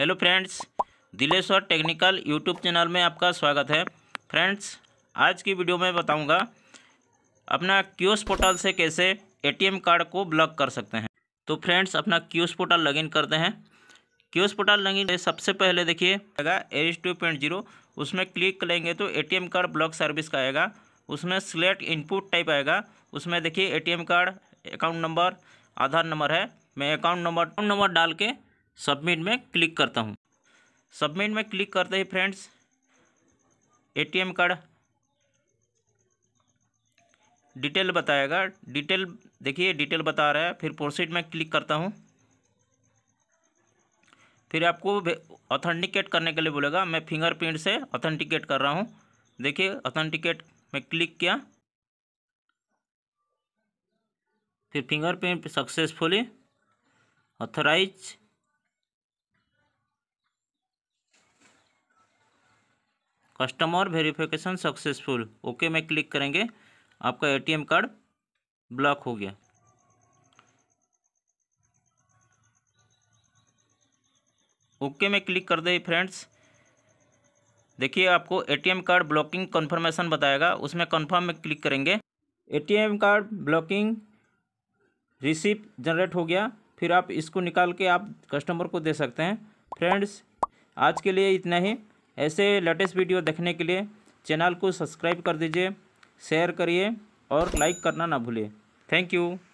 hello friends Dileshwar technical YouTube channel में आपका स्वागत है फ्रेंड्स आज की वीडियो में बताऊंगा अपना क्यूस पोर्टल से कैसे एटीएम कार्ड को ब्लॉक कर सकते हैं तो फ्रेंड्स अपना क्यूस पोर्टल लॉगिन करते हैं क्यूस पोर्टल लॉगिन सबसे पहले देखिए आएगा एच टू पॉइंट जीरो उसमें क्लिक करेंगे तो ए कार्ड ब्लॉक सर्विस का आएगा उसमें सिलेक्ट इनपुट टाइप आएगा उसमें देखिए ए card account number Aadhaar number है मैं अकाउंट नंबर अकाउंट नंबर डाल के सबमिट में क्लिक करता हूँ सबमिट में क्लिक करते ही फ्रेंड्स एटीएम कार्ड डिटेल बताएगा डिटेल देखिए डिटेल बता रहा है फिर प्रोसीड में क्लिक करता हूँ फिर आपको ऑथेंटिकेट करने के लिए बोलेगा मैं फिंगरप्रिंट से ऑथेंटिकेट कर रहा हूँ देखिए ऑथेंटिकेट में क्लिक किया फिर fingerprint successfully authorize customer verification successful okay में क्लिक करेंगे आपका एटीएम कार्ड ब्लॉक हो गया ओके में क्लिक कर दे फ्रेंड्स देखिए आपको एटीएम कार्ड ब्लॉकिंग कन्फर्मेशन बताएगा उसमें कन्फर्म में क्लिक करेंगे ATM card blocking receipt generate हो गया फिर आप इसको निकाल के आप कस्टमर को दे सकते हैं फ्रेंड्स आज के लिए इतना ही ऐसे लेटेस्ट वीडियो देखने के लिए चैनल को सब्सक्राइब कर दीजिए शेयर करिए और लाइक करना ना भूलिए थैंक यू